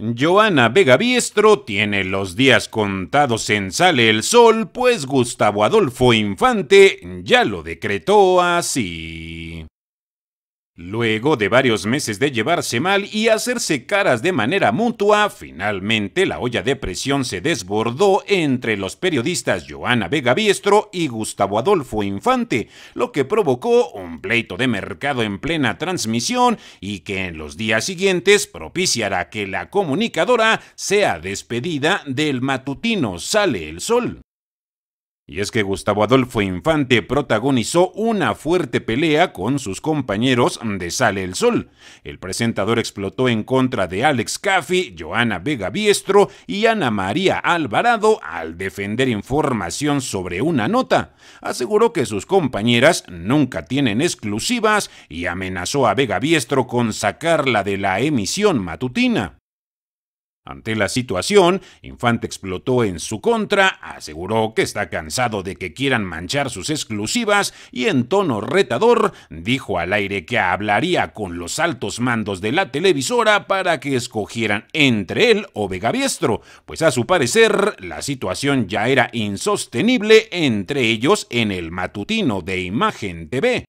Joana Vega Biestro tiene los días contados en Sale el Sol, pues Gustavo Adolfo Infante ya lo decretó así. Luego de varios meses de llevarse mal y hacerse caras de manera mutua, finalmente la olla de presión se desbordó entre los periodistas Joana Vega Biestro y Gustavo Adolfo Infante, lo que provocó un pleito de mercado en plena transmisión y que en los días siguientes propiciará que la comunicadora sea despedida del matutino Sale el Sol. Y es que Gustavo Adolfo Infante protagonizó una fuerte pelea con sus compañeros de Sale el Sol. El presentador explotó en contra de Alex Caffi, Joana Vega Biestro y Ana María Alvarado al defender información sobre una nota. Aseguró que sus compañeras nunca tienen exclusivas y amenazó a Vega Biestro con sacarla de la emisión matutina. Ante la situación, Infante explotó en su contra, aseguró que está cansado de que quieran manchar sus exclusivas y en tono retador dijo al aire que hablaría con los altos mandos de la televisora para que escogieran entre él o Vegaviestro, pues a su parecer la situación ya era insostenible entre ellos en el matutino de Imagen TV.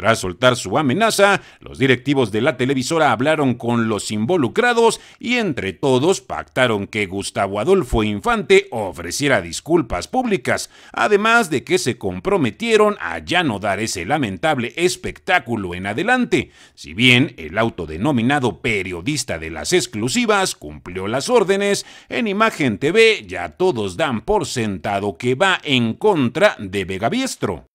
Tras soltar su amenaza, los directivos de la televisora hablaron con los involucrados y entre todos pactaron que Gustavo Adolfo Infante ofreciera disculpas públicas, además de que se comprometieron a ya no dar ese lamentable espectáculo en adelante. Si bien el autodenominado periodista de las exclusivas cumplió las órdenes, en Imagen TV ya todos dan por sentado que va en contra de Vegaviestro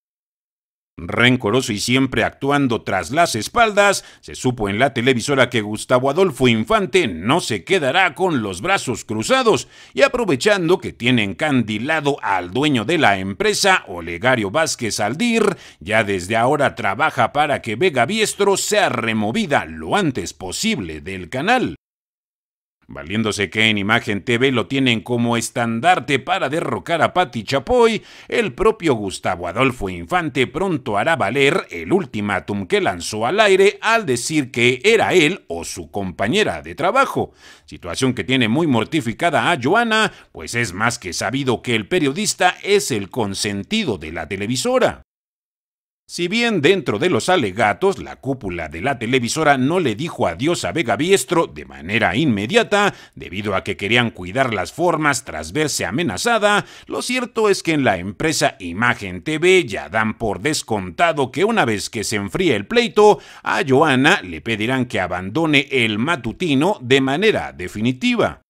rencoroso y siempre actuando tras las espaldas, se supo en la televisora que Gustavo Adolfo Infante no se quedará con los brazos cruzados y aprovechando que tiene encandilado al dueño de la empresa, Olegario Vázquez Aldir, ya desde ahora trabaja para que Vega Biestro sea removida lo antes posible del canal. Valiéndose que en Imagen TV lo tienen como estandarte para derrocar a Patti Chapoy, el propio Gustavo Adolfo Infante pronto hará valer el ultimátum que lanzó al aire al decir que era él o su compañera de trabajo, situación que tiene muy mortificada a Joana, pues es más que sabido que el periodista es el consentido de la televisora. Si bien dentro de los alegatos la cúpula de la televisora no le dijo adiós a Vega Biestro de manera inmediata, debido a que querían cuidar las formas tras verse amenazada, lo cierto es que en la empresa Imagen TV ya dan por descontado que una vez que se enfríe el pleito, a Joana le pedirán que abandone el matutino de manera definitiva.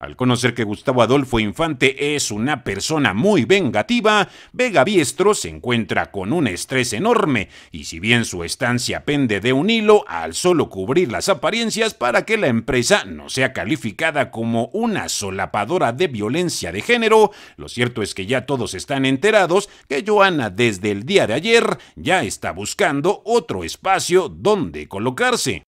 Al conocer que Gustavo Adolfo Infante es una persona muy vengativa, Vega Biestro se encuentra con un estrés enorme, y si bien su estancia pende de un hilo, al solo cubrir las apariencias para que la empresa no sea calificada como una solapadora de violencia de género, lo cierto es que ya todos están enterados que Joana desde el día de ayer ya está buscando otro espacio donde colocarse.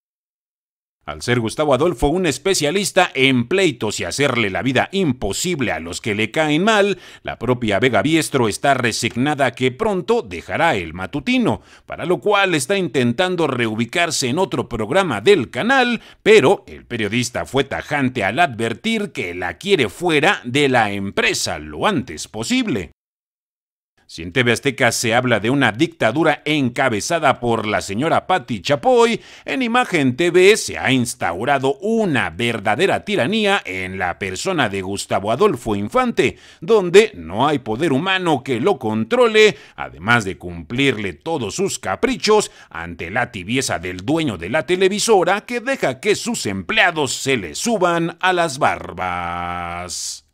Al ser Gustavo Adolfo un especialista en pleitos y hacerle la vida imposible a los que le caen mal, la propia Vega Biestro está resignada que pronto dejará el matutino, para lo cual está intentando reubicarse en otro programa del canal, pero el periodista fue tajante al advertir que la quiere fuera de la empresa lo antes posible. Si en TV Azteca se habla de una dictadura encabezada por la señora Patti Chapoy, en Imagen TV se ha instaurado una verdadera tiranía en la persona de Gustavo Adolfo Infante, donde no hay poder humano que lo controle, además de cumplirle todos sus caprichos ante la tibieza del dueño de la televisora que deja que sus empleados se le suban a las barbas.